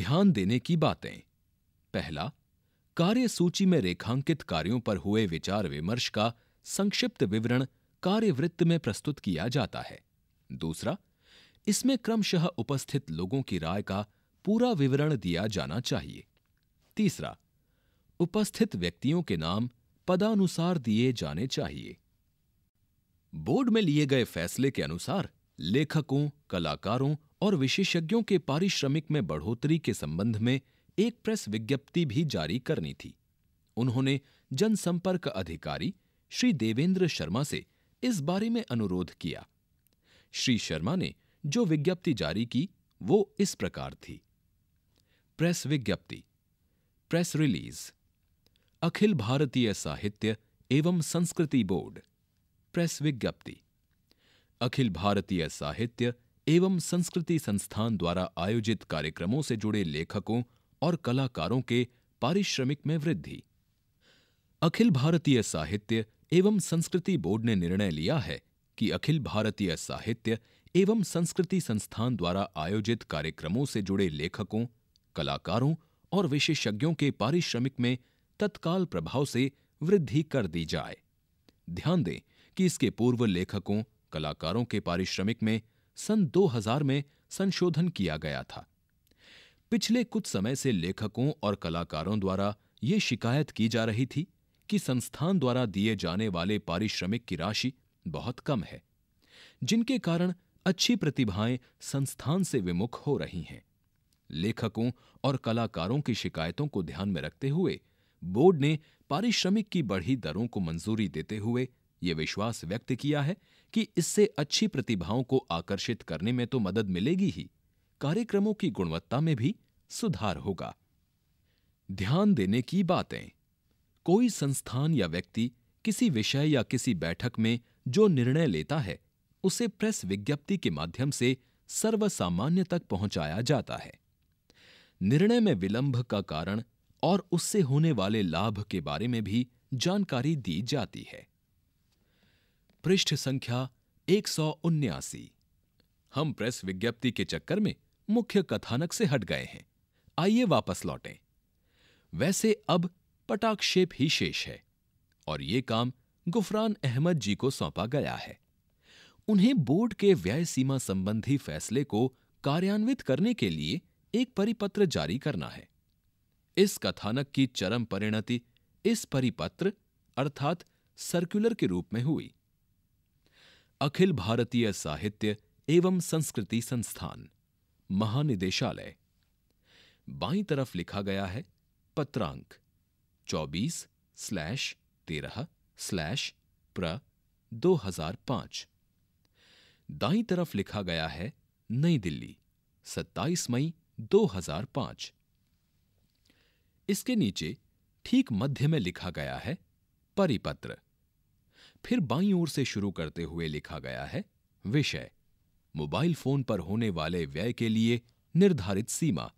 ध्यान देने की बातें पहला कार्य सूची में रेखांकित कार्यों पर हुए विचार विमर्श का संक्षिप्त विवरण कार्यवृत्त में प्रस्तुत किया जाता है दूसरा इसमें क्रमशः उपस्थित लोगों की राय का पूरा विवरण दिया जाना चाहिए तीसरा उपस्थित व्यक्तियों के नाम पदानुसार दिए जाने चाहिए बोर्ड में लिए गए फैसले के अनुसार लेखकों कलाकारों और विशेषज्ञों के पारिश्रमिक में बढ़ोतरी के संबंध में एक प्रेस विज्ञप्ति भी जारी करनी थी उन्होंने जनसंपर्क अधिकारी श्री देवेंद्र शर्मा से इस बारे में अनुरोध किया श्री शर्मा ने जो विज्ञप्ति जारी की वो इस प्रकार थी प्रेस विज्ञप्ति प्रेस रिलीज अखिल भारतीय साहित्य एवं संस्कृति बोर्ड प्रेस विज्ञप्ति अखिल भारतीय साहित्य एवं संस्कृति संस्थान द्वारा आयोजित कार्यक्रमों से जुड़े लेखकों और कलाकारों के पारिश्रमिक में वृद्धि अखिल भारतीय साहित्य एवं संस्कृति बोर्ड ने निर्णय लिया है कि अखिल भारतीय साहित्य एवं संस्कृति संस्थान द्वारा आयोजित कार्यक्रमों से जुड़े लेखकों कलाकारों और विशेषज्ञों के पारिश्रमिक में तत्काल प्रभाव से वृद्धि कर दी जाए ध्यान दें कि इसके पूर्व लेखकों कलाकारों के पारिश्रमिक में सन 2000 में संशोधन किया गया था पिछले कुछ समय से लेखकों और कलाकारों द्वारा ये शिकायत की जा रही थी कि संस्थान द्वारा दिए जाने वाले पारिश्रमिक की राशि बहुत कम है जिनके कारण अच्छी प्रतिभाएं संस्थान से विमुख हो रही हैं लेखकों और कलाकारों की शिकायतों को ध्यान में रखते हुए बोर्ड ने पारिश्रमिक की बढ़ी दरों को मंजूरी देते हुए ये विश्वास व्यक्त किया है कि इससे अच्छी प्रतिभाओं को आकर्षित करने में तो मदद मिलेगी ही कार्यक्रमों की गुणवत्ता में भी सुधार होगा ध्यान देने की बातें कोई संस्थान या व्यक्ति किसी विषय या किसी बैठक में जो निर्णय लेता है उसे प्रेस विज्ञप्ति के माध्यम से सर्वसामान्य तक पहुंचाया जाता है निर्णय में विलंब का कारण और उससे होने वाले लाभ के बारे में भी जानकारी दी जाती है पृष्ठ संख्या एक हम प्रेस विज्ञप्ति के चक्कर में मुख्य कथानक से हट गए हैं आइए वापस लौटें वैसे अब पटाक्षेप ही शेष है और ये काम गुफरान अहमद जी को सौंपा गया है उन्हें बोर्ड के व्यय सीमा संबंधी फैसले को कार्यान्वित करने के लिए एक परिपत्र जारी करना है इस कथानक की चरम परिणति इस परिपत्र अर्थात सर्कुलर के रूप में हुई अखिल भारतीय साहित्य एवं संस्कृति संस्थान महानिदेशालय बाई तरफ लिखा गया है पत्रांक चौबीस स्लैश तेरह स्लैश प्र 2005 दाई तरफ लिखा गया है नई दिल्ली 27 मई 2005 इसके नीचे ठीक मध्य में लिखा गया है परिपत्र फिर बाई ओर से शुरू करते हुए लिखा गया है विषय मोबाइल फोन पर होने वाले व्यय के लिए निर्धारित सीमा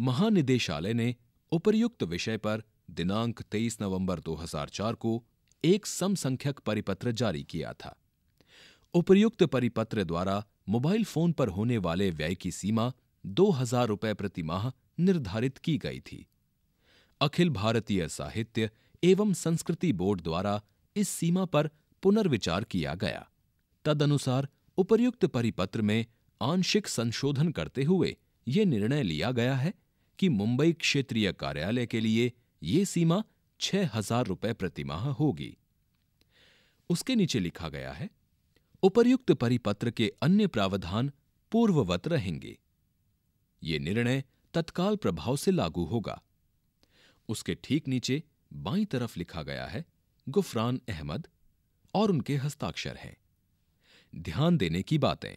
महानिदेशालय ने उपर्युक्त विषय पर दिनांक 23 नवंबर 2004 को एक समसंख्यक परिपत्र जारी किया था उपर्युक्त परिपत्र द्वारा मोबाइल फोन पर होने वाले व्यय की सीमा दो हजार रुपये प्रतिमाह निर्धारित की गई थी अखिल भारतीय साहित्य एवं संस्कृति बोर्ड द्वारा इस सीमा पर पुनर्विचार किया गया तदनुसार उपर्युक्त परिपत्र में आंशिक संशोधन करते हुए ये निर्णय लिया गया है कि मुंबई क्षेत्रीय कार्यालय के लिए ये सीमा छह हजार रुपये प्रतिमाह होगी उसके नीचे लिखा गया है उपर्युक्त परिपत्र के अन्य प्रावधान पूर्ववत रहेंगे ये निर्णय तत्काल प्रभाव से लागू होगा उसके ठीक नीचे बाई तरफ लिखा गया है गुफरान अहमद और उनके हस्ताक्षर हैं ध्यान देने की बातें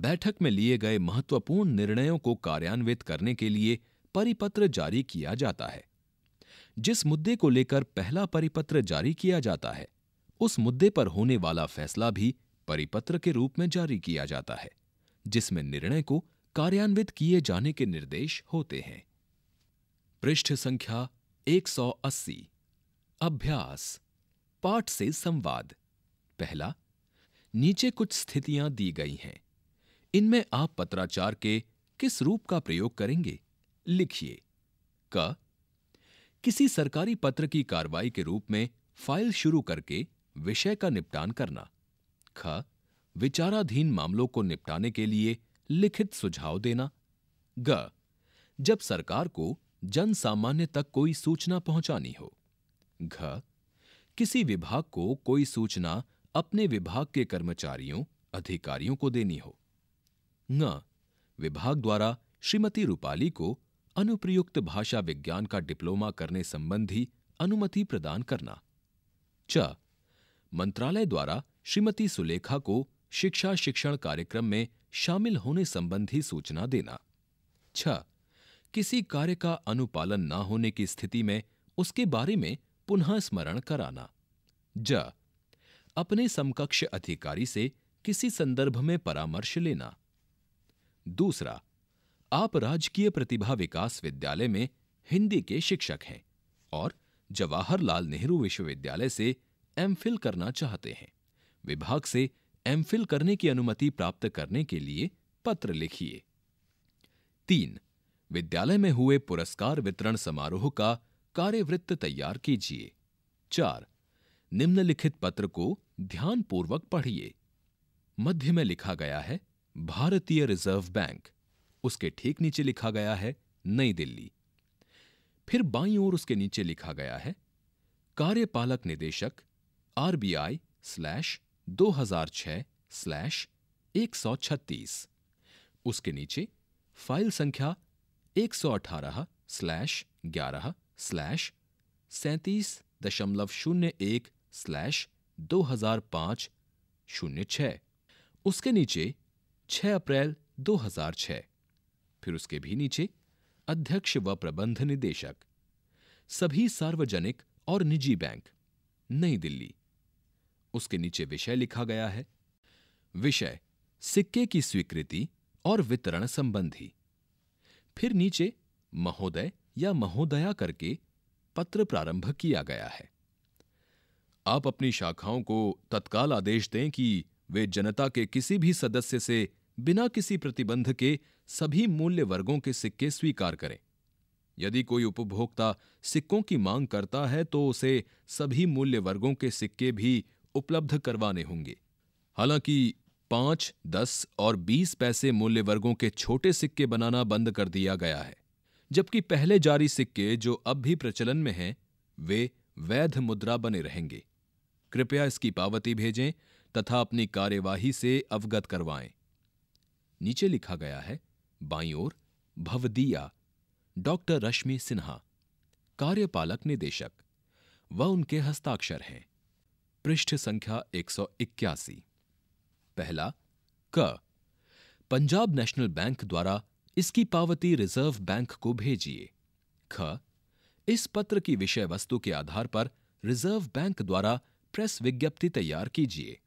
बैठक में लिए गए महत्वपूर्ण निर्णयों को कार्यान्वित करने के लिए परिपत्र जारी किया जाता है जिस मुद्दे को लेकर पहला परिपत्र जारी किया जाता है उस मुद्दे पर होने वाला फैसला भी परिपत्र के रूप में जारी किया जाता है जिसमें निर्णय को कार्यान्वित किए जाने के निर्देश होते हैं पृष्ठ संख्या 180 अभ्यास पाठ से संवाद पहला नीचे कुछ स्थितियां दी गई हैं इनमें आप पत्राचार के किस रूप का प्रयोग करेंगे लिखिए क किसी सरकारी पत्र की कार्रवाई के रूप में फाइल शुरू करके विषय का निपटान करना ख विचाराधीन मामलों को निपटाने के लिए लिखित सुझाव देना ग जब सरकार को जन सामान्य तक कोई सूचना पहुंचानी हो घ किसी विभाग को कोई सूचना अपने विभाग के कर्मचारियों अधिकारियों को देनी हो न विभाग द्वारा श्रीमती रूपाली को अनुप्रयुक्त भाषा विज्ञान का डिप्लोमा करने संबंधी अनुमति प्रदान करना च मंत्रालय द्वारा श्रीमती सुलेखा को शिक्षा शिक्षण कार्यक्रम में शामिल होने संबंधी सूचना देना छ किसी कार्य का अनुपालन न होने की स्थिति में उसके बारे में पुनः स्मरण कराना ज अपने समकक्ष अधिकारी से किसी संदर्भ में परामर्श लेना दूसरा आप राजकीय प्रतिभा विकास विद्यालय में हिंदी के शिक्षक हैं और जवाहरलाल नेहरू विश्वविद्यालय से एमफिल करना चाहते हैं विभाग से एमफिल करने की अनुमति प्राप्त करने के लिए पत्र लिखिए तीन विद्यालय में हुए पुरस्कार वितरण समारोह का कार्यवृत्त तैयार कीजिए चार निम्नलिखित पत्र को ध्यानपूर्वक पढ़िए मध्य में लिखा गया है भारतीय रिजर्व बैंक उसके ठीक नीचे लिखा गया है नई दिल्ली फिर बाईं ओर उसके नीचे लिखा गया है कार्यपालक निदेशक आरबीआई स्लैश दो हजार छह स्लैश एक सौ छत्तीस उसके नीचे फाइल संख्या एक सौ अठारह स्लैश ग्यारह स्लैश सैंतीस दशमलव शून्य एक स्लैश दो हजार पांच शून्य छ उसके नीचे छह अप्रैल दो हजार छह फिर उसके भी नीचे अध्यक्ष व प्रबंध निदेशक सभी सार्वजनिक और निजी बैंक नई दिल्ली उसके नीचे विषय लिखा गया है विषय सिक्के की स्वीकृति और वितरण संबंधी फिर नीचे महोदय या महोदया करके पत्र प्रारंभ किया गया है आप अपनी शाखाओं को तत्काल आदेश दें कि वे जनता के किसी भी सदस्य से बिना किसी प्रतिबंध के सभी मूल्य वर्गों के सिक्के स्वीकार करें यदि कोई उपभोक्ता सिक्कों की मांग करता है तो उसे सभी मूल्य वर्गों के सिक्के भी उपलब्ध करवाने होंगे हालांकि पांच दस और बीस पैसे मूल्य वर्गों के छोटे सिक्के बनाना बंद कर दिया गया है जबकि पहले जारी सिक्के जो अब भी प्रचलन में हैं वे वैध मुद्रा बने रहेंगे कृपया इसकी पावती भेजें तथा अपनी कार्यवाही से अवगत करवाएं नीचे लिखा गया है बाई ओर भवदिया डॉक्टर रश्मि सिन्हा कार्यपालक निदेशक वह उनके हस्ताक्षर हैं पृष्ठ संख्या इक्यासी पहला क पंजाब नेशनल बैंक द्वारा इसकी पावती रिजर्व बैंक को भेजिए ख इस पत्र की विषय वस्तु के आधार पर रिजर्व बैंक द्वारा प्रेस विज्ञप्ति तैयार कीजिए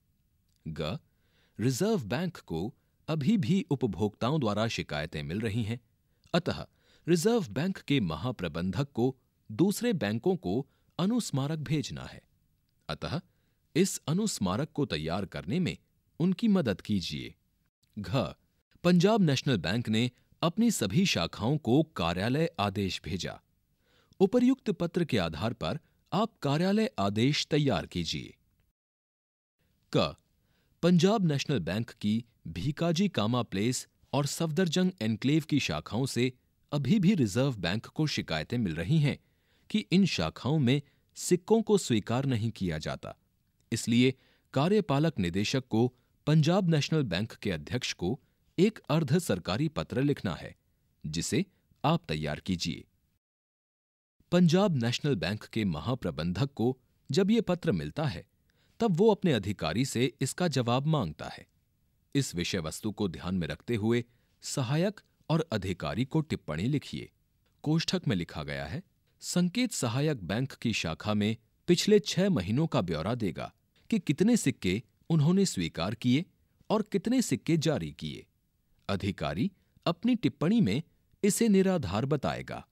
ग रिजर्व बैंक को अभी भी उपभोक्ताओं द्वारा शिकायतें मिल रही हैं अतः रिजर्व बैंक के महाप्रबंधक को दूसरे बैंकों को अनुस्मारक भेजना है अतः इस अनुस्मारक को तैयार करने में उनकी मदद कीजिए घ पंजाब नेशनल बैंक ने अपनी सभी शाखाओं को कार्यालय आदेश भेजा उपर्युक्त पत्र के आधार पर आप कार्यालय आदेश तैयार कीजिए क पंजाब नेशनल बैंक की भीकाजी कामा प्लेस और सफदरजंग एनक्लेव की शाखाओं से अभी भी रिजर्व बैंक को शिकायतें मिल रही हैं कि इन शाखाओं में सिक्कों को स्वीकार नहीं किया जाता इसलिए कार्यपालक निदेशक को पंजाब नेशनल बैंक के अध्यक्ष को एक अर्ध सरकारी पत्र लिखना है जिसे आप तैयार कीजिए पंजाब नेशनल बैंक के महाप्रबंधक को जब ये पत्र मिलता है तब वो अपने अधिकारी से इसका जवाब मांगता है इस विषय वस्तु को ध्यान में रखते हुए सहायक और अधिकारी को टिप्पणी लिखिए कोष्ठक में लिखा गया है संकेत सहायक बैंक की शाखा में पिछले छह महीनों का ब्यौरा देगा कि कितने सिक्के उन्होंने स्वीकार किए और कितने सिक्के जारी किए अधिकारी अपनी टिप्पणी में इसे निराधार बताएगा